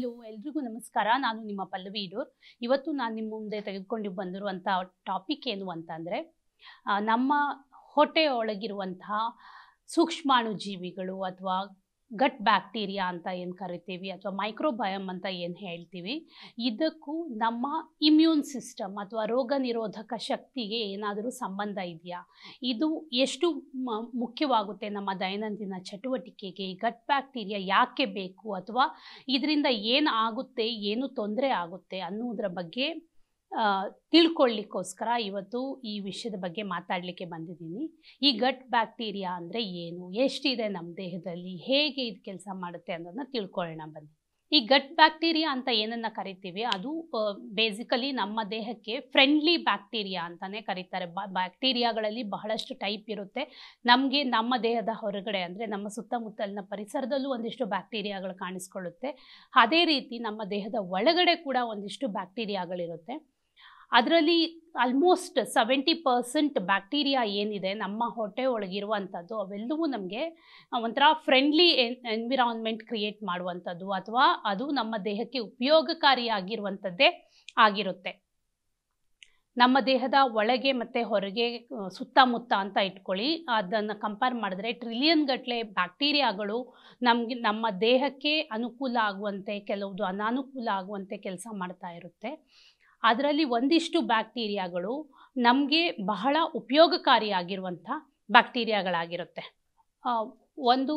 hello ಎಲ್ರಿಗೂ ನಮಸ್ಕಾರ ನಾನು ನಿಮ್ಮ ಪಲ್ಲವಿ ಇವತ್ತು ನಾನು ನಿಮ್ಮ ಮುಂದೆ ತೆಗೆದುಕೊಂಡು ಬಂದಿರುವಂಥ ಟಾಪಿಕ್ ಏನು ಅಂದ್ರೆ ನಮ್ಮ ಹೊಟ್ಟೆಯೊಳಗಿರುವಂತಹ ಸೂಕ್ಷ್ಮಾಣು ಜೀವಿಗಳು ಅಥವಾ ಗಟ್ ಬ್ಯಾಕ್ಟೀರಿಯಾ ಅಂತ ಏನು ಕರಿತೀವಿ ಅಥವಾ ಮೈಕ್ರೋಬಯಮ್ ಅಂತ ಏನು ಹೇಳ್ತೀವಿ ಇದಕ್ಕೂ ನಮ್ಮ ಇಮ್ಯೂನ್ ಸಿಸ್ಟಮ್ ಅಥವಾ ರೋಗ ನಿರೋಧಕ ಶಕ್ತಿಗೆ ಏನಾದರೂ ಸಂಬಂಧ ಇದೆಯಾ ಇದು ಎಷ್ಟು ಮುಖ್ಯವಾಗುತ್ತೆ ನಮ್ಮ ದೈನಂದಿನ ಚಟುವಟಿಕೆಗೆ ಗಟ್ ಬ್ಯಾಕ್ಟೀರಿಯಾ ಯಾಕೆ ಬೇಕು ಅಥವಾ ಇದರಿಂದ ಏನು ಆಗುತ್ತೆ ಏನು ತೊಂದರೆ ಆಗುತ್ತೆ ಅನ್ನೋದ್ರ ಬಗ್ಗೆ ತಿಳ್ಕೊಳ್ಳಿಕ್ಕೋಸ್ಕರ ಇವತ್ತು ಈ ವಿಷಯದ ಬಗ್ಗೆ ಮಾತಾಡಲಿಕ್ಕೆ ಬಂದಿದ್ದೀನಿ ಈ ಗಟ್ ಬ್ಯಾಕ್ಟೀರಿಯಾ ಅಂದರೆ ಏನು ಎಷ್ಟಿದೆ ನಮ್ಮ ದೇಹದಲ್ಲಿ ಹೇಗೆ ಇದು ಕೆಲಸ ಮಾಡುತ್ತೆ ಅನ್ನೋದನ್ನ ತಿಳ್ಕೊಳ್ಳೋಣ ಬನ್ನಿ ಈ ಗಟ್ ಬ್ಯಾಕ್ಟೀರಿಯಾ ಅಂತ ಏನನ್ನ ಕರಿತೀವಿ ಅದು ಬೇಸಿಕಲಿ ನಮ್ಮ ದೇಹಕ್ಕೆ ಫ್ರೆಂಡ್ಲಿ ಬ್ಯಾಕ್ಟೀರಿಯಾ ಅಂತಲೇ ಕರೀತಾರೆ ಬ್ಯಾಕ್ಟೀರಿಯಾಗಳಲ್ಲಿ ಬಹಳಷ್ಟು ಟೈಪ್ ಇರುತ್ತೆ ನಮಗೆ ನಮ್ಮ ದೇಹದ ಹೊರಗಡೆ ಅಂದರೆ ನಮ್ಮ ಸುತ್ತಮುತ್ತಲಿನ ಪರಿಸರದಲ್ಲೂ ಒಂದಿಷ್ಟು ಬ್ಯಾಕ್ಟೀರಿಯಾಗಳು ಕಾಣಿಸ್ಕೊಳ್ಳುತ್ತೆ ಅದೇ ರೀತಿ ನಮ್ಮ ದೇಹದ ಒಳಗಡೆ ಕೂಡ ಒಂದಿಷ್ಟು ಬ್ಯಾಕ್ಟೀರಿಯಾಗಳಿರುತ್ತೆ ಅದರಲ್ಲಿ ಆಲ್ಮೋಸ್ಟ್ ಸೆವೆಂಟಿ ಪರ್ಸೆಂಟ್ ಬ್ಯಾಕ್ಟೀರಿಯಾ ಏನಿದೆ ನಮ್ಮ ಹೊಟ್ಟೆ ಒಳಗಿರುವಂಥದ್ದು ಅವೆಲ್ಲವೂ ನಮಗೆ ಒಂಥರ ಫ್ರೆಂಡ್ಲಿ ಎನ್ ಎನ್ವಿರಾನ್ಮೆಂಟ್ ಕ್ರಿಯೇಟ್ ಮಾಡುವಂಥದ್ದು ಅಥವಾ ಅದು ನಮ್ಮ ದೇಹಕ್ಕೆ ಉಪಯೋಗಕಾರಿಯಾಗಿರುವಂಥದ್ದೇ ಆಗಿರುತ್ತೆ ನಮ್ಮ ದೇಹದ ಒಳಗೆ ಮತ್ತು ಹೊರಗೆ ಸುತ್ತಮುತ್ತ ಅಂತ ಇಟ್ಕೊಳ್ಳಿ ಅದನ್ನು ಕಂಪೇರ್ ಮಾಡಿದ್ರೆ ಟ್ರಿಲಿಯನ್ ಗಟ್ಟಲೆ ಬ್ಯಾಕ್ಟೀರಿಯಾಗಳು ನಮಗೆ ನಮ್ಮ ದೇಹಕ್ಕೆ ಅನುಕೂಲ ಆಗುವಂತೆ ಕೆಲವು ಅನಾನುಕೂಲ ಆಗುವಂತೆ ಕೆಲಸ ಮಾಡ್ತಾ ಇರುತ್ತೆ ಅದರಲ್ಲಿ ಒಂದಿಷ್ಟು ಬ್ಯಾಕ್ಟೀರಿಯಾಗಳು ನಮಗೆ ಬಹಳ ಉಪಯೋಗಕಾರಿಯಾಗಿರುವಂಥ ಬ್ಯಾಕ್ಟೀರಿಯಾಗಳಾಗಿರುತ್ತೆ ಒಂದು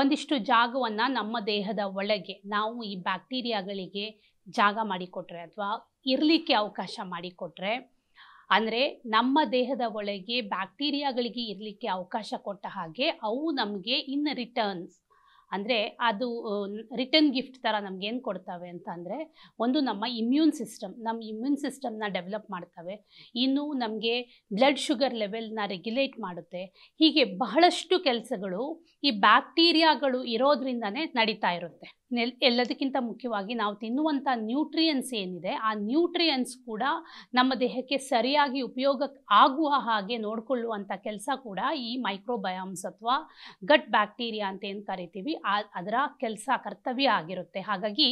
ಒಂದಿಷ್ಟು ಜಾಗವನ್ನು ನಮ್ಮ ದೇಹದ ಒಳಗೆ ನಾವು ಈ ಬ್ಯಾಕ್ಟೀರಿಯಾಗಳಿಗೆ ಜಾಗ ಮಾಡಿಕೊಟ್ರೆ ಅಥವಾ ಇರಲಿಕ್ಕೆ ಅವಕಾಶ ಮಾಡಿಕೊಟ್ರೆ ಅಂದರೆ ನಮ್ಮ ದೇಹದ ಒಳಗೆ ಬ್ಯಾಕ್ಟೀರಿಯಾಗಳಿಗೆ ಇರಲಿಕ್ಕೆ ಅವಕಾಶ ಕೊಟ್ಟ ಹಾಗೆ ಅವು ನಮಗೆ ಇನ್ ರಿಟರ್ನ್ಸ್ ಅಂದರೆ ಅದು ರಿಟರ್ನ್ ಗಿಫ್ಟ್ ಥರ ನಮ್ಗೇನು ಕೊಡ್ತವೆ ಅಂತ ಅಂದರೆ ಒಂದು ನಮ್ಮ ಇಮ್ಯೂನ್ ಸಿಸ್ಟಮ್ ನಮ್ಮ ಇಮ್ಯೂನ್ ಸಿಸ್ಟಮ್ನ ಡೆವಲಪ್ ಮಾಡ್ತವೆ ಇನ್ನು ನಮಗೆ ಬ್ಲಡ್ ಶುಗರ್ ಲೆವೆಲ್ನ ರೆಗ್ಯುಲೇಟ್ ಮಾಡುತ್ತೆ ಹೀಗೆ ಬಹಳಷ್ಟು ಕೆಲಸಗಳು ಈ ಬ್ಯಾಕ್ಟೀರಿಯಾಗಳು ಇರೋದ್ರಿಂದನೇ ನಡೀತಾ ಇರುತ್ತೆ ನೆಲ್ ಎಲ್ಲದಕ್ಕಿಂತ ಮುಖ್ಯವಾಗಿ ನಾವು ತಿನ್ನುವಂಥ ನ್ಯೂಟ್ರಿಯನ್ಸ್ ಏನಿದೆ ಆ ನ್ಯೂಟ್ರಿಯನ್ಸ್ ಕೂಡ ನಮ್ಮ ದೇಹಕ್ಕೆ ಸರಿಯಾಗಿ ಉಪಯೋಗ ಆಗುವ ಹಾಗೆ ನೋಡಿಕೊಳ್ಳುವಂಥ ಕೆಲಸ ಕೂಡ ಈ ಮೈಕ್ರೋಬಯಾಮ್ಸ್ ಅಥವಾ ಗಟ್ ಬ್ಯಾಕ್ಟೀರಿಯಾ ಅಂತ ಏನು ಕರಿತೀವಿ ಅದರ ಕೆಲಸ ಕರ್ತವ್ಯ ಆಗಿರುತ್ತೆ ಹಾಗಾಗಿ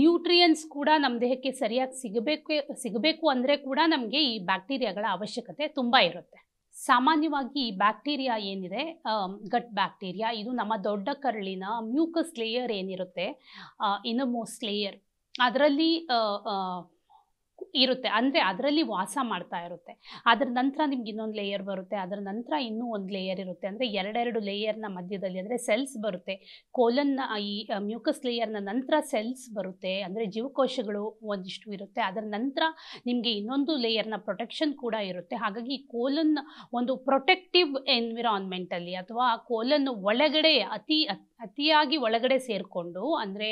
ನ್ಯೂಟ್ರಿಯನ್ಸ್ ಕೂಡ ನಮ್ಮ ದೇಹಕ್ಕೆ ಸರಿಯಾಗಿ ಸಿಗಬೇಕು ಸಿಗಬೇಕು ಅಂದರೆ ಕೂಡ ನಮಗೆ ಈ ಬ್ಯಾಕ್ಟೀರಿಯಾಗಳ ಅವಶ್ಯಕತೆ ತುಂಬ ಇರುತ್ತೆ ಸಾಮಾನ್ಯವಾಗಿ ಬ್ಯಾಕ್ಟೀರಿಯಾ ಏನಿದೆ ಗಟ್ ಬ್ಯಾಕ್ಟೀರಿಯಾ ಇದು ನಮ್ಮ ದೊಡ್ಡ ಕರಳಿನ ಮ್ಯೂಕಸ್ ಲೇಯರ್ ಏನಿರುತ್ತೆ ಮೋಸ್ಟ್ ಲೇಯರ್ ಅದರಲ್ಲಿ ಇರುತ್ತೆ ಅಂದರೆ ಅದರಲ್ಲಿ ವಾಸ ಮಾಡ್ತಾ ಇರುತ್ತೆ ಅದರ ನಂತರ ನಿಮ್ಗೆ ಇನ್ನೊಂದು ಲೇಯರ್ ಬರುತ್ತೆ ಅದರ ನಂತರ ಇನ್ನೂ ಒಂದು ಲೇಯರ್ ಇರುತ್ತೆ ಅಂದರೆ ಎರಡೆರಡು ಲೇಯರ್ನ ಮಧ್ಯದಲ್ಲಿ ಅಂದರೆ ಸೆಲ್ಸ್ ಬರುತ್ತೆ ಕೋಲನ್ನ ಈ ಮ್ಯೂಕಸ್ ಲೇಯರ್ನ ನಂತರ ಸೆಲ್ಸ್ ಬರುತ್ತೆ ಅಂದರೆ ಜೀವಕೋಶಗಳು ಒಂದಿಷ್ಟು ಇರುತ್ತೆ ಅದರ ನಂತರ ನಿಮಗೆ ಇನ್ನೊಂದು ಲೇಯರ್ನ ಪ್ರೊಟೆಕ್ಷನ್ ಕೂಡ ಇರುತ್ತೆ ಹಾಗಾಗಿ ಕೋಲನ್ ಒಂದು ಪ್ರೊಟೆಕ್ಟಿವ್ ಎನ್ವಿರಾನ್ಮೆಂಟಲ್ಲಿ ಅಥವಾ ಕೋಲನ್ ಒಳಗಡೆ ಅತಿ ಅತಿಯಾಗಿ ಒಳಗಡೆ ಸೇರಿಕೊಂಡು ಅಂದರೆ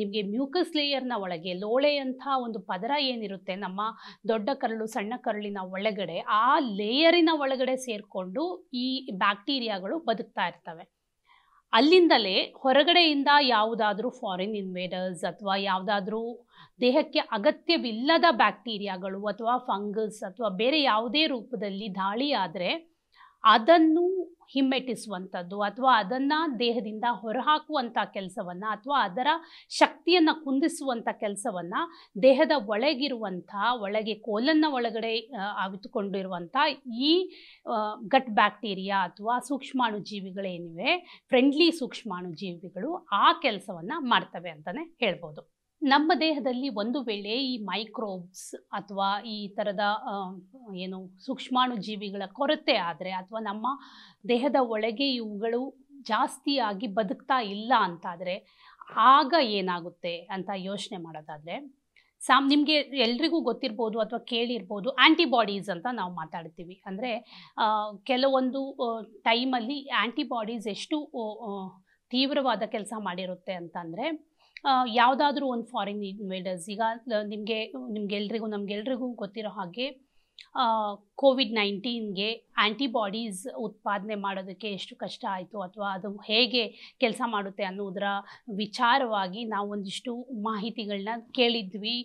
ನಿಮಗೆ ಮ್ಯೂಕಸ್ ಲೇಯರ್ನ ಒಳಗೆ ಲೋಳೆಯಂಥ ಒಂದು ಪದರ ಏನಿರುತ್ತೆ ನಮ್ಮ ದೊಡ್ಡ ಕರಳು ಸಣ್ಣ ಕರಳಿನ ಒಳಗಡೆ ಆ ಲೇಯರಿನ ಒಳಗಡೆ ಸೇರಿಕೊಂಡು ಈ ಬ್ಯಾಕ್ಟೀರಿಯಾಗಳು ಬದುಕ್ತಾ ಇರ್ತವೆ ಅಲ್ಲಿಂದಲೇ ಹೊರಗಡೆಯಿಂದ ಯಾವುದಾದ್ರೂ ಫಾರಿನ್ ಇನ್ವೇಡರ್ಸ್ ಅಥವಾ ಯಾವುದಾದ್ರೂ ದೇಹಕ್ಕೆ ಅಗತ್ಯವಿಲ್ಲದ ಬ್ಯಾಕ್ಟೀರಿಯಾಗಳು ಅಥವಾ ಫಂಗಸ್ ಅಥವಾ ಬೇರೆ ಯಾವುದೇ ರೂಪದಲ್ಲಿ ದಾಳಿ ಆದರೆ ಅದನ್ನು ಹಿಮ್ಮೆಟ್ಟಿಸುವಂಥದ್ದು ಅಥವಾ ಅದನ್ನು ದೇಹದಿಂದ ಹೊರಹಾಕುವಂಥ ಕೆಲಸವನ್ನು ಅಥವಾ ಅದರ ಶಕ್ತಿಯನ್ನು ಕುಂದಿಸುವಂಥ ಕೆಲಸವನ್ನು ದೇಹದ ಒಳಗಿರುವಂಥ ಒಳಗೆ ಕೋಲನ್ನು ಒಳಗಡೆ ಆವಿತುಕೊಂಡಿರುವಂಥ ಈ ಗಟ್ ಬ್ಯಾಕ್ಟೀರಿಯಾ ಅಥವಾ ಸೂಕ್ಷ್ಮಾಣು ಜೀವಿಗಳೇನಿವೆ ಫ್ರೆಂಡ್ಲಿ ಸೂಕ್ಷ್ಮಾಣು ಜೀವಿಗಳು ಆ ಕೆಲಸವನ್ನು ಮಾಡ್ತವೆ ಅಂತಲೇ ಹೇಳ್ಬೋದು ನಮ್ಮ ದೇಹದಲ್ಲಿ ಒಂದು ವೇಳೆ ಈ ಮೈಕ್ರೋಬ್ಸ್ ಅಥವಾ ಈ ಥರದ ಏನು ಸೂಕ್ಷ್ಮಾಣು ಜೀವಿಗಳ ಕೊರತೆ ಆದರೆ ಅಥವಾ ನಮ್ಮ ದೇಹದ ಒಳಗೆ ಇವುಗಳು ಜಾಸ್ತಿಯಾಗಿ ಬದುಕ್ತಾ ಇಲ್ಲ ಅಂತಾದರೆ ಆಗ ಏನಾಗುತ್ತೆ ಅಂತ ಯೋಚನೆ ಮಾಡೋದಾದರೆ ಸಾಮ್ ನಿಮಗೆ ಎಲ್ರಿಗೂ ಗೊತ್ತಿರ್ಬೋದು ಅಥವಾ ಕೇಳಿರ್ಬೋದು ಆ್ಯಂಟಿಬಾಡೀಸ್ ಅಂತ ನಾವು ಮಾತಾಡ್ತೀವಿ ಅಂದರೆ ಕೆಲವೊಂದು ಟೈಮಲ್ಲಿ ಆ್ಯಂಟಿಬಾಡೀಸ್ ಎಷ್ಟು ತೀವ್ರವಾದ ಕೆಲಸ ಮಾಡಿರುತ್ತೆ ಅಂತಂದರೆ ಯಾವುದಾದ್ರೂ ಒಂದು ಫಾರಿನ್ ಇನ್ವೇಡರ್ಸ್ ಈಗ ನಿಮಗೆ ನಿಮಗೆಲ್ರಿಗೂ ನಮಗೆಲ್ರಿಗೂ ಗೊತ್ತಿರೋ ಹಾಗೆ ಕೋವಿಡ್ ನೈನ್ಟೀನ್ಗೆ ಆ್ಯಂಟಿಬಾಡೀಸ್ ಉತ್ಪಾದನೆ ಮಾಡೋದಕ್ಕೆ ಎಷ್ಟು ಕಷ್ಟ ಆಯಿತು ಅಥವಾ ಅದು ಹೇಗೆ ಕೆಲಸ ಮಾಡುತ್ತೆ ಅನ್ನೋದರ ವಿಚಾರವಾಗಿ ನಾವು ಒಂದಿಷ್ಟು ಮಾಹಿತಿಗಳನ್ನ ಕೇಳಿದ್ವಿ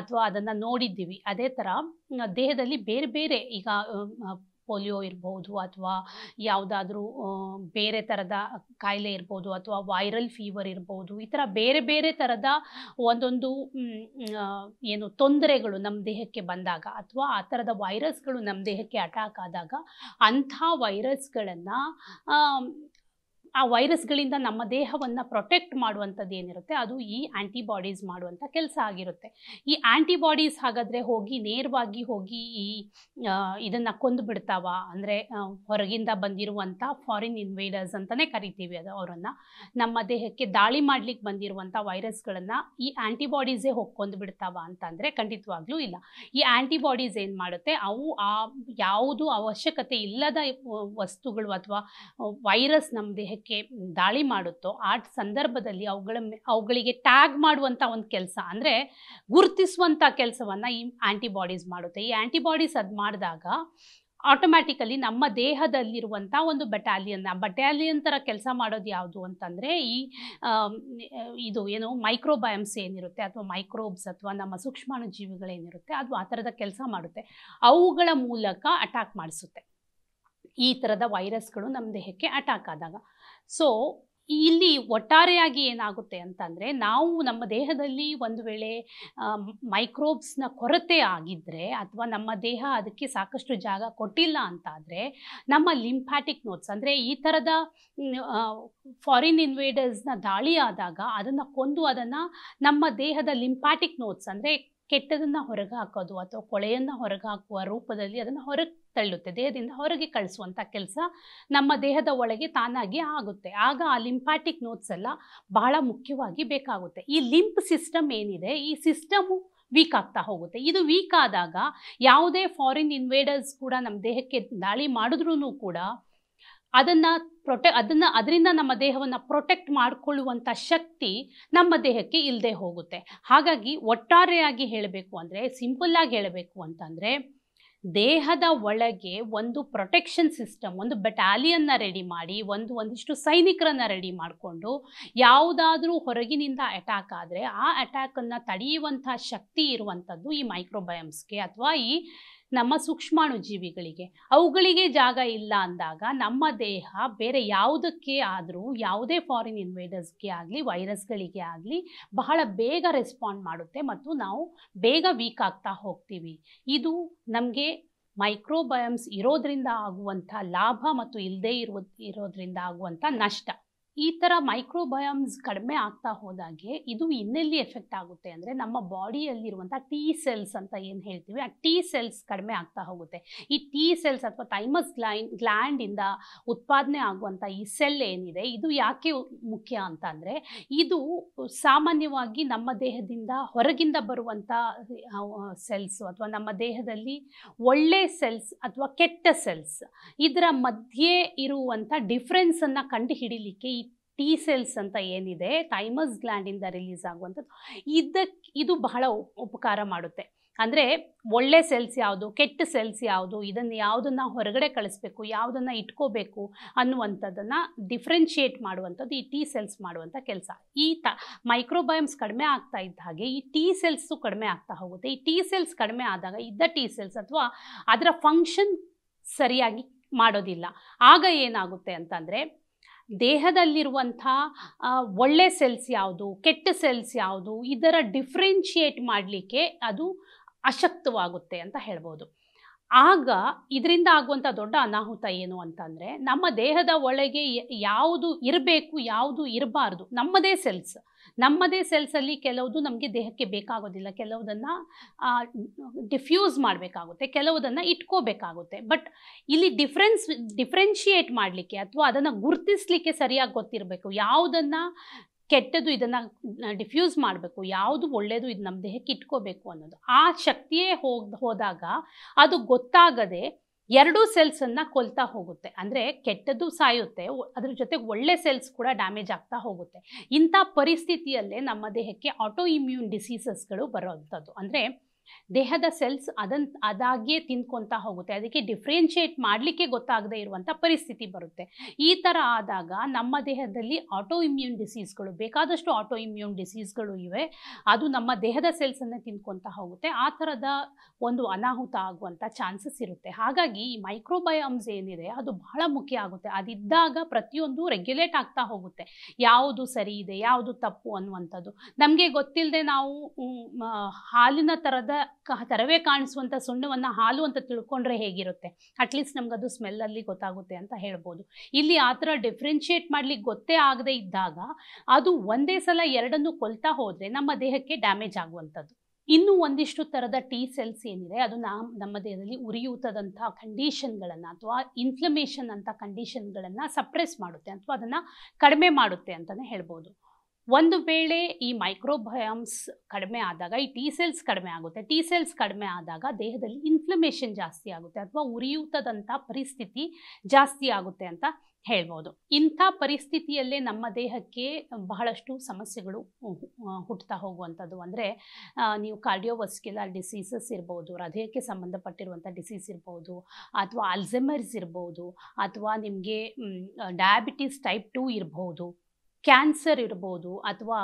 ಅಥವಾ ಅದನ್ನು ನೋಡಿದ್ವಿ ಅದೇ ಥರ ದೇಹದಲ್ಲಿ ಬೇರೆ ಬೇರೆ ಈಗ ಪೋಲಿಯೋ ಇರ್ಬೋದು ಅಥವಾ ಯಾವುದಾದ್ರೂ ಬೇರೆ ಥರದ ಕಾಯಿಲೆ ಇರ್ಬೋದು ಅಥವಾ ವೈರಲ್ ಫೀವರ್ ಇರ್ಬೋದು ಈ ಥರ ಬೇರೆ ಬೇರೆ ಥರದ ಒಂದೊಂದು ಏನು ತೊಂದರೆಗಳು ನಮ್ಮ ದೇಹಕ್ಕೆ ಬಂದಾಗ ಅಥವಾ ಆ ಥರದ ವೈರಸ್ಗಳು ನಮ್ಮ ದೇಹಕ್ಕೆ ಅಟ್ಯಾಕ್ ಆದಾಗ ಅಂಥ ವೈರಸ್ಗಳನ್ನು ಆ ವೈರಸ್ಗಳಿಂದ ನಮ್ಮ ದೇಹವನ್ನು ಪ್ರೊಟೆಕ್ಟ್ ಮಾಡುವಂಥದ್ದು ಏನಿರುತ್ತೆ ಅದು ಈ ಆ್ಯಂಟಿಬಾಡೀಸ್ ಮಾಡುವಂಥ ಕೆಲಸ ಆಗಿರುತ್ತೆ ಈ ಆ್ಯಂಟಿಬಾಡೀಸ್ ಹಾಗಾದರೆ ಹೋಗಿ ನೇರವಾಗಿ ಹೋಗಿ ಈ ಇದನ್ನು ಕೊಂದು ಬಿಡ್ತಾವ ಅಂದರೆ ಹೊರಗಿಂದ ಬಂದಿರುವಂಥ ಫಾರಿನ್ ಇನ್ವೇಡರ್ಸ್ ಅಂತಲೇ ಕರಿತೀವಿ ಅದು ಅವರನ್ನು ನಮ್ಮ ದೇಹಕ್ಕೆ ದಾಳಿ ಮಾಡಲಿಕ್ಕೆ ಬಂದಿರುವಂಥ ವೈರಸ್ಗಳನ್ನು ಈ ಆ್ಯಂಟಿಬಾಡೀಸೇ ಹೋಗಿ ಕೊಂದು ಬಿಡ್ತಾವ ಅಂತಂದರೆ ಖಂಡಿತವಾಗ್ಲೂ ಇಲ್ಲ ಈ ಆ್ಯಂಟಿಬಾಡೀಸ್ ಏನು ಮಾಡುತ್ತೆ ಅವು ಆ ಯಾವುದು ಅವಶ್ಯಕತೆ ಇಲ್ಲದ ವಸ್ತುಗಳು ಅಥವಾ ವೈರಸ್ ನಮ್ಮ ದೇಹಕ್ಕೆ ಏನಕ್ಕೆ ದಾಳಿ ಮಾಡುತ್ತೋ ಆ ಸಂದರ್ಭದಲ್ಲಿ ಅವುಗಳ ಅವುಗಳಿಗೆ ಟ್ಯಾಗ್ ಮಾಡುವಂಥ ಒಂದು ಕೆಲಸ ಅಂದರೆ ಗುರುತಿಸುವಂಥ ಕೆಲಸವನ್ನು ಈ ಆ್ಯಂಟಿಬಾಡೀಸ್ ಮಾಡುತ್ತೆ ಈ ಆ್ಯಂಟಿಬಾಡೀಸ್ ಅದು ಮಾಡಿದಾಗ ಆಟೋಮ್ಯಾಟಿಕಲಿ ನಮ್ಮ ದೇಹದಲ್ಲಿರುವಂಥ ಒಂದು ಬಟಾಲಿಯನ್ ಆ ಬಟಾಲಿಯನ್ ಥರ ಕೆಲಸ ಮಾಡೋದು ಯಾವುದು ಅಂತಂದರೆ ಈ ಇದು ಏನು ಮೈಕ್ರೋಬಯಮ್ಸ್ ಏನಿರುತ್ತೆ ಅಥವಾ ಮೈಕ್ರೋಬ್ಸ್ ಅಥವಾ ನಮ್ಮ ಸೂಕ್ಷ್ಮಾಣು ಜೀವಿಗಳೇನಿರುತ್ತೆ ಅದು ಆ ಥರದ ಕೆಲಸ ಮಾಡುತ್ತೆ ಅವುಗಳ ಮೂಲಕ ಅಟ್ಯಾಕ್ ಮಾಡಿಸುತ್ತೆ ಈ ಥರದ ವೈರಸ್ಗಳು ನಮ್ಮ ದೇಹಕ್ಕೆ ಅಟ್ಯಾಕ್ ಆದಾಗ ಸೊ ಇಲ್ಲಿ ಒಟ್ಟಾರೆಯಾಗಿ ಏನಾಗುತ್ತೆ ಅಂತಂದರೆ ನಾವು ನಮ್ಮ ದೇಹದಲ್ಲಿ ಒಂದು ವೇಳೆ ಮೈಕ್ರೋಬ್ಸ್ನ ಕೊರತೆ ಆಗಿದ್ದರೆ ಅಥವಾ ನಮ್ಮ ದೇಹ ಅದಕ್ಕೆ ಸಾಕಷ್ಟು ಜಾಗ ಕೊಟ್ಟಿಲ್ಲ ಅಂತಾದರೆ ನಮ್ಮ ಲಿಂಫ್ಯಾಟಿಕ್ ನೋಟ್ಸ್ ಅಂದರೆ ಈ ಥರದ ಫಾರಿನ್ ಇನ್ವೇಡರ್ಸ್ನ ದಾಳಿ ಆದಾಗ ಅದನ್ನು ಕೊಂದು ಅದನ್ನು ನಮ್ಮ ದೇಹದ ಲಿಂಪ್ಯಾಟಿಕ್ ನೋಟ್ಸ್ ಅಂದರೆ ಕೆಟ್ಟದನ್ನು ಹೊರಗೆ ಹಾಕೋದು ಅಥವಾ ಕೊಳೆಯನ್ನು ಹೊರಗೆ ಹಾಕುವ ರೂಪದಲ್ಲಿ ಅದನ್ನು ಹೊರಗೆ ತಳ್ಳುತ್ತೆ ದೇಹದಿಂದ ಹೊರಗೆ ಕಳಿಸುವಂಥ ಕೆಲಸ ನಮ್ಮ ದೇಹದ ಒಳಗೆ ತಾನಾಗಿ ಆಗುತ್ತೆ ಆಗ ಆ ಲಿಂಪ್ಯಾಟಿಕ್ ನೋಟ್ಸ್ ಎಲ್ಲ ಬಹಳ ಮುಖ್ಯವಾಗಿ ಬೇಕಾಗುತ್ತೆ ಈ ಲಿಂಪ್ ಸಿಸ್ಟಮ್ ಏನಿದೆ ಈ ಸಿಸ್ಟಮು ವೀಕ್ ಆಗ್ತಾ ಹೋಗುತ್ತೆ ಇದು ವೀಕ್ ಆದಾಗ ಯಾವುದೇ ಫಾರಿನ್ ಇನ್ವೇಡರ್ಸ್ ಕೂಡ ನಮ್ಮ ದೇಹಕ್ಕೆ ದಾಳಿ ಮಾಡಿದ್ರೂ ಕೂಡ ಅದನ್ನು ಪ್ರೊಟೆ ಅದನ್ನು ಅದರಿಂದ ನಮ್ಮ ದೇಹವನ್ನು ಪ್ರೊಟೆಕ್ಟ್ ಮಾಡಿಕೊಳ್ಳುವಂಥ ಶಕ್ತಿ ನಮ್ಮ ದೇಹಕ್ಕೆ ಇಲ್ಲದೆ ಹೋಗುತ್ತೆ ಹಾಗಾಗಿ ಒಟ್ಟಾರೆಯಾಗಿ ಹೇಳಬೇಕು ಅಂದರೆ ಸಿಂಪಲ್ಲಾಗಿ ಹೇಳಬೇಕು ಅಂತಂದರೆ ದೇಹದ ಒಳಗೆ ಒಂದು ಪ್ರೊಟೆಕ್ಷನ್ ಸಿಸ್ಟಮ್ ಒಂದು ಬೆಟಾಲಿಯನ್ನ ರೆಡಿ ಮಾಡಿ ಒಂದು ಒಂದಿಷ್ಟು ಸೈನಿಕರನ್ನು ರೆಡಿ ಮಾಡಿಕೊಂಡು ಯಾವುದಾದ್ರೂ ಹೊರಗಿನಿಂದ ಅಟ್ಯಾಕ್ ಆದರೆ ಆ ಅಟ್ಯಾಕನ್ನು ತಡೆಯುವಂಥ ಶಕ್ತಿ ಇರುವಂಥದ್ದು ಈ ಮೈಕ್ರೋಬಯಮ್ಸ್ಗೆ ಅಥವಾ ಈ ನಮ್ಮ ಸೂಕ್ಷ್ಮಾಣು ಜೀವಿಗಳಿಗೆ ಅವುಗಳಿಗೆ ಜಾಗ ಇಲ್ಲ ಅಂದಾಗ ನಮ್ಮ ದೇಹ ಬೇರೆ ಯಾವುದಕ್ಕೆ ಆದರೂ ಯಾವುದೇ ಫಾರಿನ್ ಇನ್ವೇಡರ್ಸ್ಗೆ ಆಗಲಿ ವೈರಸ್ಗಳಿಗೆ ಆಗಲಿ ಬಹಳ ಬೇಗ ರೆಸ್ಪಾಂಡ್ ಮಾಡುತ್ತೆ ಮತ್ತು ನಾವು ಬೇಗ ವೀಕ್ ಆಗ್ತಾ ಹೋಗ್ತೀವಿ ಇದು ನಮಗೆ ಮೈಕ್ರೋಬಯಮ್ಸ್ ಇರೋದರಿಂದ ಆಗುವಂಥ ಲಾಭ ಮತ್ತು ಇಲ್ಲದೇ ಇರೋದ್ರಿಂದ ಇರೋದರಿಂದ ಆಗುವಂಥ ನಷ್ಟ ಈ ಥರ ಮೈಕ್ರೋಬಯಮ್ಸ್ ಕಡಿಮೆ ಆಗ್ತಾ ಹೋದಾಗೆ ಇದು ಇನ್ನೆಲ್ಲಿ ಎಫೆಕ್ಟ್ ಆಗುತ್ತೆ ಅಂದರೆ ನಮ್ಮ ಬಾಡಿಯಲ್ಲಿರುವಂಥ ಟಿ ಸೆಲ್ಸ್ ಅಂತ ಏನು ಹೇಳ್ತೀವಿ ಆ ಟಿ ಸೆಲ್ಸ್ ಕಡಿಮೆ ಆಗ್ತಾ ಹೋಗುತ್ತೆ ಈ ಟಿ ಸೆಲ್ಸ್ ಅಥವಾ ಥೈಮಸ್ ಗ್ಲೈನ್ ಗ್ಲ್ಯಾಂಡಿಂದ ಉತ್ಪಾದನೆ ಆಗುವಂಥ ಈ ಸೆಲ್ ಏನಿದೆ ಇದು ಯಾಕೆ ಮುಖ್ಯ ಅಂತ ಅಂದರೆ ಇದು ಸಾಮಾನ್ಯವಾಗಿ ನಮ್ಮ ದೇಹದಿಂದ ಹೊರಗಿಂದ ಬರುವಂಥ ಸೆಲ್ಸ್ ಅಥವಾ ನಮ್ಮ ದೇಹದಲ್ಲಿ ಒಳ್ಳೆ ಸೆಲ್ಸ್ ಅಥವಾ ಕೆಟ್ಟ ಸೆಲ್ಸ್ ಇದರ ಮಧ್ಯೆ ಇರುವಂಥ ಡಿಫ್ರೆನ್ಸನ್ನು ಕಂಡು ಹಿಡಿಲಿಕ್ಕೆ ಈ ಟಿ ಸೆಲ್ಸ್ ಅಂತ ಏನಿದೆ ಥೈಮಸ್ ಗ್ಲ್ಯಾಂಡಿಂದ ರಿಲೀಸ್ ಆಗುವಂಥದ್ದು ಇದಕ್ಕೆ ಇದು ಬಹಳ ಉಪಕಾರ ಮಾಡುತ್ತೆ ಅಂದರೆ ಒಳ್ಳೆ ಸೆಲ್ಸ್ ಯಾವುದು ಕೆಟ್ಟ ಸೆಲ್ಸ್ ಯಾವುದು ಇದನ್ನು ಯಾವುದನ್ನು ಹೊರಗಡೆ ಕಳಿಸ್ಬೇಕು ಯಾವುದನ್ನು ಇಟ್ಕೋಬೇಕು ಅನ್ನುವಂಥದ್ದನ್ನು ಡಿಫ್ರೆನ್ಷಿಯೇಟ್ ಮಾಡುವಂಥದ್ದು ಈ ಟಿ ಸೆಲ್ಸ್ ಮಾಡುವಂಥ ಕೆಲಸ ಈ ತ ಮೈಕ್ರೋಬಯಮ್ಸ್ ಕಡಿಮೆ ಆಗ್ತಾ ಇದ್ದ ಹಾಗೆ ಈ ಟಿ ಸೆಲ್ಸು ಕಡಿಮೆ ಆಗ್ತಾ ಹೋಗುತ್ತೆ ಈ ಟಿ ಸೆಲ್ಸ್ ಕಡಿಮೆ ಆದಾಗ ಇದ್ದ ಟಿ ಸೆಲ್ಸ್ ಅಥವಾ ಅದರ ಫಂಕ್ಷನ್ ಸರಿಯಾಗಿ ಮಾಡೋದಿಲ್ಲ ಆಗ ಏನಾಗುತ್ತೆ ಅಂತಂದರೆ ದೇಹದಲ್ಲಿರುವಂಥ ಒಳ್ಳೆ ಸೆಲ್ಸ್ ಯಾವುದು ಕೆಟ್ಟ ಸೆಲ್ಸ್ ಯಾವುದು ಇದರ ಡಿಫ್ರೆನ್ಷಿಯೇಟ್ ಮಾಡಲಿಕ್ಕೆ ಅದು ಅಶಕ್ತವಾಗುತ್ತೆ ಅಂತ ಹೇಳ್ಬೋದು ಆಗ ಇದರಿಂದ ಆಗುವಂಥ ದೊಡ್ಡ ಅನಾಹುತ ಏನು ಅಂತಂದರೆ ನಮ್ಮ ದೇಹದ ಒಳಗೆ ಯಾವುದು ಇರಬೇಕು ಯಾವುದು ಇರಬಾರ್ದು ನಮ್ಮದೇ ಸೆಲ್ಸ್ ನಮ್ಮದೇ ಸೆಲ್ಸಲ್ಲಿ ಕೆಲವುದು ನಮಗೆ ದೇಹಕ್ಕೆ ಬೇಕಾಗೋದಿಲ್ಲ ಕೆಲವುದನ್ನು ಡಿಫ್ಯೂಸ್ ಮಾಡಬೇಕಾಗುತ್ತೆ ಕೆಲವುದನ್ನು ಇಟ್ಕೋಬೇಕಾಗುತ್ತೆ ಬಟ್ ಇಲ್ಲಿ ಡಿಫ್ರೆನ್ಸ್ ಡಿಫ್ರೆನ್ಷಿಯೇಟ್ ಮಾಡಲಿಕ್ಕೆ ಅಥವಾ ಅದನ್ನು ಗುರುತಿಸಲಿಕ್ಕೆ ಸರಿಯಾಗಿ ಗೊತ್ತಿರಬೇಕು ಯಾವುದನ್ನು ಕೆಟ್ಟದ್ದು ಇದನ್ನು ಡಿಫ್ಯೂಸ್ ಮಾಡಬೇಕು ಯಾವುದು ಒಳ್ಳೆಯದು ಇದು ನಮ್ಮ ದೇಹಕ್ಕೆ ಇಟ್ಕೋಬೇಕು ಅನ್ನೋದು ಆ ಶಕ್ತಿಯೇ ಹೋಗಿ ಹೋದಾಗ ಅದು ಗೊತ್ತಾಗದೆ ಎರಡೂ ಸೆಲ್ಸನ್ನು ಕೊಲ್ತಾ ಹೋಗುತ್ತೆ ಅಂದರೆ ಕೆಟ್ಟದ್ದು ಸಾಯುತ್ತೆ ಅದ್ರ ಜೊತೆಗೆ ಒಳ್ಳೆ ಸೆಲ್ಸ್ ಕೂಡ ಡ್ಯಾಮೇಜ್ ಆಗ್ತಾ ಹೋಗುತ್ತೆ ಇಂಥ ಪರಿಸ್ಥಿತಿಯಲ್ಲೇ ನಮ್ಮ ದೇಹಕ್ಕೆ ಆಟೋ ಇಮ್ಯೂನ್ ಡಿಸೀಸಸ್ಗಳು ಬರೋವಂಥದ್ದು ಅಂದರೆ ದೇಹದ ಸೆಲ್ಸ್ ಅದನ್ ಅದಾಗಿಯೇ ತಿನ್ಕೊತಾ ಹೋಗುತ್ತೆ ಅದಕ್ಕೆ ಡಿಫ್ರೆನ್ಷಿಯೇಟ್ ಮಾಡಲಿಕ್ಕೆ ಗೊತ್ತಾಗದೇ ಇರುವಂಥ ಪರಿಸ್ಥಿತಿ ಬರುತ್ತೆ ಈ ಥರ ಆದಾಗ ನಮ್ಮ ದೇಹದಲ್ಲಿ ಆಟೋ ಇಮ್ಯೂನ್ ಡಿಸೀಸ್ಗಳು ಬೇಕಾದಷ್ಟು ಆಟೋ ಇಮ್ಯೂನ್ ಡಿಸೀಸ್ಗಳು ಇವೆ ಅದು ನಮ್ಮ ದೇಹದ ಸೆಲ್ಸನ್ನು ತಿನ್ಕೊತಾ ಹೋಗುತ್ತೆ ಆ ಥರದ ಒಂದು ಅನಾಹುತ ಆಗುವಂಥ ಚಾನ್ಸಸ್ ಇರುತ್ತೆ ಹಾಗಾಗಿ ಈ ಮೈಕ್ರೋಬಯಾಮ್ಸ್ ಏನಿದೆ ಅದು ಬಹಳ ಮುಖ್ಯ ಆಗುತ್ತೆ ಅದಿದ್ದಾಗ ಪ್ರತಿಯೊಂದು ರೆಗ್ಯುಲೇಟ್ ಆಗ್ತಾ ಹೋಗುತ್ತೆ ಯಾವುದು ಸರಿ ಇದೆ ಯಾವುದು ತಪ್ಪು ಅನ್ನುವಂಥದ್ದು ನಮಗೆ ಗೊತ್ತಿಲ್ಲದೆ ನಾವು ಹಾಲಿನ ಥರದ ತರವೇ ಕಾಣಿಸುವಂಥ ಸುಣ್ಣವನ್ನು ಹಾಲು ಅಂತ ತಿಳ್ಕೊಂಡ್ರೆ ಹೇಗಿರುತ್ತೆ ಅಟ್ಲೀಸ್ಟ್ ಅದು ಸ್ಮೆಲ್ಲಲ್ಲಿ ಗೊತ್ತಾಗುತ್ತೆ ಅಂತ ಹೇಳ್ಬೋದು ಇಲ್ಲಿ ಆ ಥರ ಡಿಫ್ರೆನ್ಷಿಯೇಟ್ ಮಾಡಲಿಕ್ಕೆ ಗೊತ್ತೇ ಆಗದೆ ಇದ್ದಾಗ ಅದು ಒಂದೇ ಸಲ ಎರಡನ್ನು ಕೊಲ್ತಾ ಹೋದರೆ ನಮ್ಮ ದೇಹಕ್ಕೆ ಡ್ಯಾಮೇಜ್ ಆಗುವಂಥದ್ದು ಇನ್ನೂ ಒಂದಿಷ್ಟು ಥರದ ಟಿ ಸೆಲ್ಸ್ ಏನಿದೆ ಅದು ನಮ್ಮ ನಮ್ಮ ದೇಹದಲ್ಲಿ ಉರಿಯೂತದಂಥ ಕಂಡೀಷನ್ಗಳನ್ನು ಅಥವಾ ಇನ್ಫ್ಲಮೇಷನ್ ಅಂತ ಕಂಡೀಷನ್ಗಳನ್ನು ಸಪ್ರೆಸ್ ಮಾಡುತ್ತೆ ಅಥವಾ ಅದನ್ನು ಕಡಿಮೆ ಮಾಡುತ್ತೆ ಅಂತಲೇ ಹೇಳ್ಬೋದು ಒಂದು ವೇಳೆ ಈ ಮೈಕ್ರೋಬಯಾಮ್ಸ್ ಕಡಿಮೆ ಆದಾಗ ಈ ಟಿ ಸೆಲ್ಸ್ ಕಡಿಮೆ ಆಗುತ್ತೆ ಟಿ ಸೆಲ್ಸ್ ಕಡಿಮೆ ಆದಾಗ ದೇಹದಲ್ಲಿ ಇನ್ಫ್ಲಮೇಷನ್ ಜಾಸ್ತಿ ಆಗುತ್ತೆ ಅಥವಾ ಉರಿಯೂತದಂಥ ಪರಿಸ್ಥಿತಿ ಜಾಸ್ತಿ ಆಗುತ್ತೆ ಅಂತ ಹೇಳ್ಬೋದು ಇಂಥ ಪರಿಸ್ಥಿತಿಯಲ್ಲೇ ನಮ್ಮ ದೇಹಕ್ಕೆ ಬಹಳಷ್ಟು ಸಮಸ್ಯೆಗಳು ಹುಟ್ಟುತ್ತಾ ಹೋಗುವಂಥದ್ದು ಅಂದರೆ ನೀವು ಕಾರ್ಡಿಯೋವಸ್ಕ್ಯುಲರ್ ಡಿಸೀಸಸ್ ಇರ್ಬೋದು ಹೃದಯಕ್ಕೆ ಸಂಬಂಧಪಟ್ಟಿರುವಂಥ ಡಿಸೀಸ್ ಇರ್ಬೋದು ಅಥವಾ ಅಲ್ಝೆಮರ್ಸ್ ಇರ್ಬೋದು ಅಥವಾ ನಿಮಗೆ ಡಯಾಬಿಟೀಸ್ ಟೈಪ್ ಟೂ ಇರ್ಬೋದು ಕ್ಯಾನ್ಸರ್ ಇರ್ಬೋದು ಅಥವಾ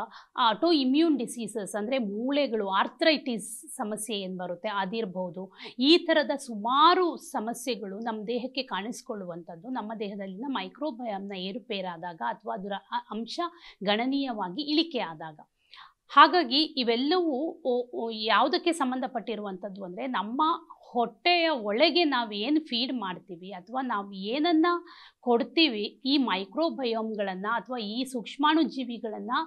ಆಟೋ ಇಮ್ಯೂನ್ ಡಿಸೀಸಸ್ ಅಂದರೆ ಮೂಳೆಗಳು ಆರ್ಥ್ರೈಟಿಸ್ ಸಮಸ್ಯೆ ಏನು ಬರುತ್ತೆ ಅದಿರ್ಬೋದು ಈ ಥರದ ಸುಮಾರು ಸಮಸ್ಯೆಗಳು ನಮ್ಮ ದೇಹಕ್ಕೆ ಕಾಣಿಸ್ಕೊಳ್ಳುವಂಥದ್ದು ನಮ್ಮ ದೇಹದಲ್ಲಿನ ಮೈಕ್ರೋಬಯಾಮ್ನ ಏರುಪೇರಾದಾಗ ಅಥವಾ ಅದರ ಅಂಶ ಗಣನೀಯವಾಗಿ ಇಳಿಕೆ ಆದಾಗ ಹಾಗಾಗಿ ಇವೆಲ್ಲವೂ ಯಾವುದಕ್ಕೆ ಸಂಬಂಧಪಟ್ಟಿರುವಂಥದ್ದು ಅಂದರೆ ನಮ್ಮ ಹೊಟ್ಟೆಯ ಒಳಗೆ ನಾವು ಏನು ಫೀಡ್ ಮಾಡ್ತೀವಿ ಅಥವಾ ನಾವು ಏನನ್ನು ಕೊಡ್ತೀವಿ ಈ ಮೈಕ್ರೋಬಯೋಮ್ಗಳನ್ನು ಅಥವಾ ಈ ಸೂಕ್ಷ್ಮಾಣು ಜೀವಿಗಳನ್ನು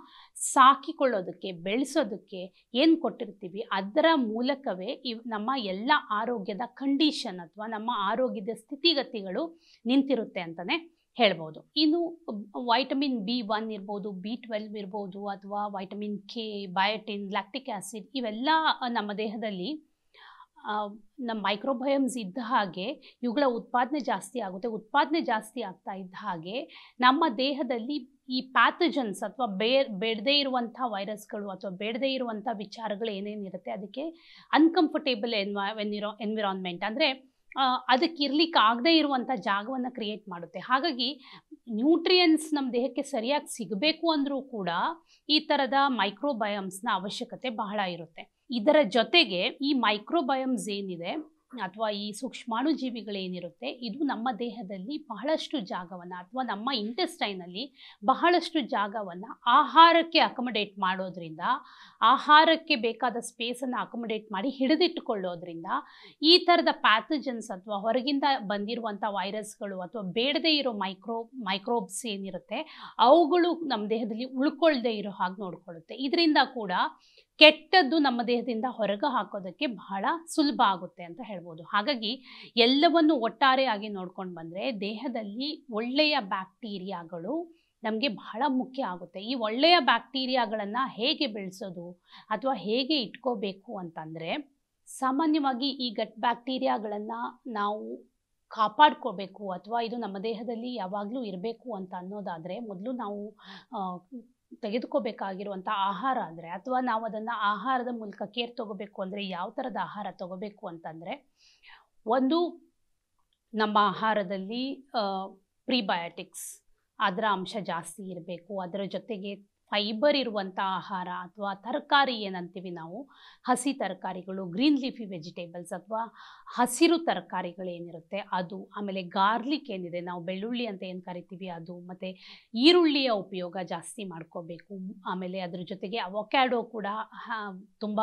ಸಾಕಿಕೊಳ್ಳೋದಕ್ಕೆ ಬೆಳೆಸೋದಕ್ಕೆ ಏನು ಕೊಟ್ಟಿರ್ತೀವಿ ಅದರ ಮೂಲಕವೇ ಇವ್ ನಮ್ಮ ಎಲ್ಲ ಆರೋಗ್ಯದ ಕಂಡೀಷನ್ ಅಥವಾ ನಮ್ಮ ಆರೋಗ್ಯದ ಸ್ಥಿತಿಗತಿಗಳು ನಿಂತಿರುತ್ತೆ ಅಂತಲೇ ಹೇಳ್ಬೋದು ಇನ್ನು ವೈಟಮಿನ್ ಬಿ ಒನ್ ಇರ್ಬೋದು ಬಿ ಟ್ವೆಲ್ವ್ ಇರ್ಬೋದು ಅಥವಾ vitamin K biotin lactic acid ಇವೆಲ್ಲ ನಮ್ಮ ದೇಹದಲ್ಲಿ ನಮ್ಮ ಮೈಕ್ರೋಬಯಮ್ಸ್ ಇದ್ದ ಹಾಗೆ ಇವುಗಳ ಉತ್ಪಾದನೆ ಜಾಸ್ತಿ ಆಗುತ್ತೆ ಉತ್ಪಾದನೆ ಜಾಸ್ತಿ ಆಗ್ತಾ ಇದ್ದ ಹಾಗೆ ನಮ್ಮ ದೇಹದಲ್ಲಿ ಈ ಪ್ಯಾಥಜನ್ಸ್ ಅಥವಾ ಬೇ ಬೇಡದೇ ಇರುವಂಥ ವೈರಸ್ಗಳು ಅಥವಾ ಬೇಡದೇ ಇರುವಂಥ ವಿಚಾರಗಳು ಏನೇನಿರುತ್ತೆ ಅದಕ್ಕೆ ಅನ್ಕಂಫರ್ಟೇಬಲ್ ಎನ್ವಾ ಎನ್ವಿರಾನ್ಮೆಂಟ್ ಅಂದರೆ ಅದಕ್ಕೆ ಇರ್ಲಿಕ್ಕೆ ಆಗದೇ ಇರುವಂಥ ಜಾಗವನ್ನು ಕ್ರಿಯೇಟ್ ಮಾಡುತ್ತೆ ಹಾಗಾಗಿ ನ್ಯೂಟ್ರಿಯನ್ಸ್ ನಮ್ಮ ದೇಹಕ್ಕೆ ಸರಿಯಾಗಿ ಸಿಗಬೇಕು ಅಂದರೂ ಕೂಡ ಈ ಥರದ ಮೈಕ್ರೋಬಯಮ್ಸ್ನ ಅವಶ್ಯಕತೆ ಬಹಳ ಇರುತ್ತೆ ಇದರ ಜೊತೆಗೆ ಈ ಮೈಕ್ರೋಬಯೋಮ್ಸ್ ಏನಿದೆ ಅಥವಾ ಈ ಸೂಕ್ಷ್ಮಾಣುಜೀವಿಗಳೇನಿರುತ್ತೆ ಇದು ನಮ್ಮ ದೇಹದಲ್ಲಿ ಬಹಳಷ್ಟು ಜಾಗವನ್ನು ಅಥವಾ ನಮ್ಮ ಇಂಟೆಸ್ಟೈನಲ್ಲಿ ಬಹಳಷ್ಟು ಜಾಗವನ್ನು ಆಹಾರಕ್ಕೆ ಅಕಮಡೇಟ್ ಮಾಡೋದ್ರಿಂದ ಆಹಾರಕ್ಕೆ ಬೇಕಾದ ಸ್ಪೇಸನ್ನು ಅಕಮಡೇಟ್ ಮಾಡಿ ಹಿಡಿದಿಟ್ಟುಕೊಳ್ಳೋದ್ರಿಂದ ಈ ಥರದ ಪ್ಯಾಥಜನ್ಸ್ ಅಥವಾ ಹೊರಗಿಂದ ಬಂದಿರುವಂಥ ವೈರಸ್ಗಳು ಅಥವಾ ಬೇಡದೇ ಇರೋ ಮೈಕ್ರೋ ಮೈಕ್ರೋಬ್ಸ್ ಏನಿರುತ್ತೆ ಅವುಗಳು ನಮ್ಮ ದೇಹದಲ್ಲಿ ಉಳ್ಕೊಳ್ಳದೇ ಇರೋ ಹಾಗೆ ನೋಡಿಕೊಳ್ಳುತ್ತೆ ಇದರಿಂದ ಕೂಡ ಕೆಟ್ಟದ್ದು ನಮ್ಮ ದೇಹದಿಂದ ಹೊರಗೆ ಹಾಕೋದಕ್ಕೆ ಬಹಳ ಸುಲಭ ಆಗುತ್ತೆ ಅಂತ ಹೇಳ್ಬೋದು ಹಾಗಾಗಿ ಎಲ್ಲವನ್ನು ಒಟ್ಟಾರೆಯಾಗಿ ನೋಡ್ಕೊಂಡು ಬಂದರೆ ದೇಹದಲ್ಲಿ ಒಳ್ಳೆಯ ಬ್ಯಾಕ್ಟೀರಿಯಾಗಳು ನಮಗೆ ಬಹಳ ಮುಖ್ಯ ಆಗುತ್ತೆ ಈ ಒಳ್ಳೆಯ ಬ್ಯಾಕ್ಟೀರಿಯಾಗಳನ್ನು ಹೇಗೆ ಬೆಳೆಸೋದು ಅಥವಾ ಹೇಗೆ ಇಟ್ಕೋಬೇಕು ಅಂತಂದರೆ ಸಾಮಾನ್ಯವಾಗಿ ಈ ಗಟ್ ಬ್ಯಾಕ್ಟೀರಿಯಾಗಳನ್ನು ನಾವು ಕಾಪಾಡ್ಕೋಬೇಕು ಅಥವಾ ಇದು ನಮ್ಮ ದೇಹದಲ್ಲಿ ಯಾವಾಗಲೂ ಇರಬೇಕು ಅಂತ ಅನ್ನೋದಾದರೆ ಮೊದಲು ನಾವು ತೆಗೆದುಕೋಬೇಕಾಗಿರುವಂತ ಆಹಾರ ಅಂದ್ರೆ ಅಥವಾ ನಾವು ಅದನ್ನ ಆಹಾರದ ಮೂಲಕ ಕೇರ್ ತಗೋಬೇಕು ಅಂದ್ರೆ ಯಾವ ತರದ ಆಹಾರ ತಗೋಬೇಕು ಅಂತಂದ್ರೆ ಒಂದು ನಮ್ಮ ಆಹಾರದಲ್ಲಿ ಪ್ರೀಬಯೋಟಿಕ್ಸ್ ಅದರ ಅಂಶ ಜಾಸ್ತಿ ಇರಬೇಕು ಅದರ ಜೊತೆಗೆ ಫೈಬರ್ ಇರುವಂಥ ಆಹಾರ ಅಥವಾ ತರಕಾರಿ ಏನಂತೀವಿ ನಾವು ಹಸಿ ತರಕಾರಿಗಳು ಗ್ರೀನ್ ಲೀಫಿ ವೆಜಿಟೇಬಲ್ಸ್ ಅಥವಾ ಹಸಿರು ತರಕಾರಿಗಳೇನಿರುತ್ತೆ ಅದು ಆಮೇಲೆ ಗಾರ್ಲಿಕ್ ಏನಿದೆ ನಾವು ಬೆಳ್ಳುಳ್ಳಿ ಅಂತ ಏನು ಕರಿತೀವಿ ಅದು ಮತ್ತು ಈರುಳ್ಳಿಯ ಉಪಯೋಗ ಜಾಸ್ತಿ ಮಾಡ್ಕೋಬೇಕು ಆಮೇಲೆ ಅದ್ರ ಜೊತೆಗೆ ಅವೊಕ್ಯಾಡೋ ಕೂಡ ತುಂಬ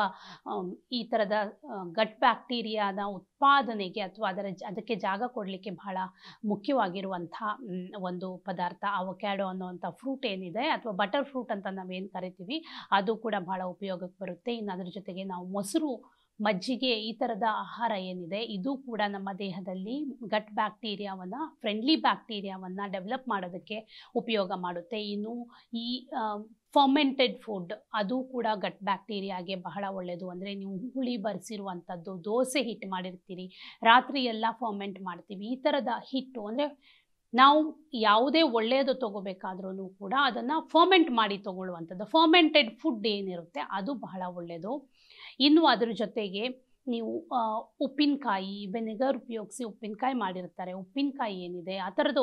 ಈ ಥರದ ಗಟ್ ಬ್ಯಾಕ್ಟೀರಿಯಾದ ಉತ್ಪಾದನೆಗೆ ಅಥವಾ ಅದರ ಅದಕ್ಕೆ ಜಾಗ ಕೊಡಲಿಕ್ಕೆ ಬಹಳ ಮುಖ್ಯವಾಗಿರುವಂಥ ಒಂದು ಪದಾರ್ಥ ಅವೊಕ್ಯಾಡೋ ಅನ್ನುವಂಥ ಫ್ರೂಟ್ ಏನಿದೆ ಅಥವಾ ಬಟರ್ ಫ್ರೂಟ್ ಅಂತ ನಾವೇನು ಕರಿತೀವಿ ಅದು ಕೂಡ ಬಹಳ ಉಪಯೋಗಕ್ಕೆ ಬರುತ್ತೆ ಇನ್ನು ಅದರ ಜೊತೆಗೆ ನಾವು ಮೊಸರು ಮಜ್ಜಿಗೆ ಈ ಥರದ ಆಹಾರ ಏನಿದೆ ಇದು ಕೂಡ ನಮ್ಮ ದೇಹದಲ್ಲಿ ಗಟ್ ಬ್ಯಾಕ್ಟೀರಿಯಾವನ್ನು ಫ್ರೆಂಡ್ಲಿ ಬ್ಯಾಕ್ಟೀರಿಯಾವನ್ನು ಡೆವಲಪ್ ಮಾಡೋದಕ್ಕೆ ಉಪಯೋಗ ಮಾಡುತ್ತೆ ಇನ್ನು ಈ ಫರ್ಮೆಂಟೆಡ್ ಫುಡ್ ಅದು ಕೂಡ ಗಟ್ ಬ್ಯಾಕ್ಟೀರಿಯಾಗೆ ಬಹಳ ಒಳ್ಳೆಯದು ಅಂದರೆ ನೀವು ಹುಳಿ ಬರೆಸಿರುವಂಥದ್ದು ದೋಸೆ ಹಿಟ್ಟು ಮಾಡಿರ್ತೀರಿ ರಾತ್ರಿ ಎಲ್ಲ ಫರ್ಮೆಂಟ್ ಮಾಡ್ತೀವಿ ಈ ಥರದ ಹಿಟ್ಟು ಅಂದರೆ ನಾವು ಯಾವುದೇ ಒಳ್ಳೆಯದು ತಗೋಬೇಕಾದ್ರೂ ಕೂಡ ಅದನ್ನು ಫರ್ಮೆಂಟ್ ಮಾಡಿ ತೊಗೊಳ್ಳುವಂಥದ್ದು ಫರ್ಮೆಂಟೆಡ್ ಫುಡ್ ಏನಿರುತ್ತೆ ಅದು ಬಹಳ ಒಳ್ಳೆಯದು ಇನ್ನು ಅದರ ಜೊತೆಗೆ ನೀವು ಉಪ್ಪಿನಕಾಯಿ ವೆನಿಗರ್ ಉಪಯೋಗಿಸಿ ಉಪ್ಪಿನಕಾಯಿ ಮಾಡಿರ್ತಾರೆ ಉಪ್ಪಿನಕಾಯಿ ಏನಿದೆ ಆ ಥರದ್ದು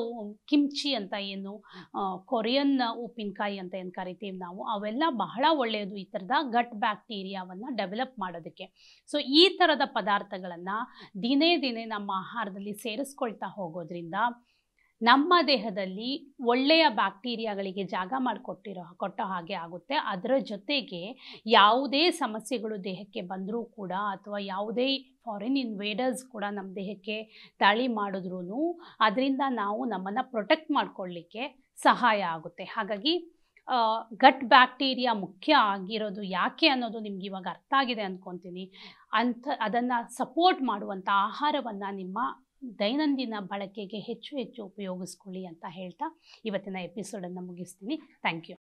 ಕಿಮ್ಚಿ ಅಂತ ಏನು ಕೊರಿಯನ್ ಉಪ್ಪಿನಕಾಯಿ ಅಂತ ಏನು ಕರಿತೀವಿ ನಾವು ಅವೆಲ್ಲ ಬಹಳ ಒಳ್ಳೆಯದು ಈ ಥರದ ಗಟ್ ಬ್ಯಾಕ್ಟೀರಿಯಾವನ್ನು ಡೆವಲಪ್ ಮಾಡೋದಕ್ಕೆ ಸೊ ಈ ಥರದ ಪದಾರ್ಥಗಳನ್ನು ದಿನೇ ದಿನೇ ನಮ್ಮ ಆಹಾರದಲ್ಲಿ ಸೇರಿಸ್ಕೊಳ್ತಾ ಹೋಗೋದ್ರಿಂದ ನಮ್ಮ ದೇಹದಲ್ಲಿ ಒಳ್ಳೆಯ ಬ್ಯಾಕ್ಟೀರಿಯಾಗಳಿಗೆ ಜಾಗ ಮಾಡಿಕೊಟ್ಟಿರೋ ಕೊಟ್ಟ ಹಾಗೆ ಆಗುತ್ತೆ ಅದರ ಜೊತೆಗೆ ಯಾವುದೇ ಸಮಸ್ಯೆಗಳು ದೇಹಕ್ಕೆ ಬಂದರೂ ಕೂಡ ಅಥವಾ ಯಾವುದೇ ಫಾರಿನ್ ಇನ್ವೇಡರ್ಸ್ ಕೂಡ ನಮ್ಮ ದೇಹಕ್ಕೆ ದಾಳಿ ಮಾಡಿದ್ರೂ ಅದರಿಂದ ನಾವು ನಮ್ಮನ್ನು ಪ್ರೊಟೆಕ್ಟ್ ಮಾಡಿಕೊಳ್ಳಿಕ್ಕೆ ಸಹಾಯ ಆಗುತ್ತೆ ಹಾಗಾಗಿ ಗಟ್ ಬ್ಯಾಕ್ಟೀರಿಯಾ ಮುಖ್ಯ ಆಗಿರೋದು ಯಾಕೆ ಅನ್ನೋದು ನಿಮ್ಗೆ ಇವಾಗ ಅರ್ಥ ಆಗಿದೆ ಅಂದ್ಕೊತೀನಿ ಅಂಥ ಅದನ್ನು ಸಪೋರ್ಟ್ ಮಾಡುವಂಥ ಆಹಾರವನ್ನು ನಿಮ್ಮ ದೈನಂದಿನ ಬಳಕೆಗೆ ಹೆಚ್ಚು ಹೆಚ್ಚು ಉಪಯೋಗಿಸ್ಕೊಳ್ಳಿ ಅಂತ ಹೇಳ್ತಾ ಇವತ್ತಿನ ಎಪಿಸೋಡನ್ನು ಮುಗಿಸ್ತೀನಿ ಥ್ಯಾಂಕ್ ಯು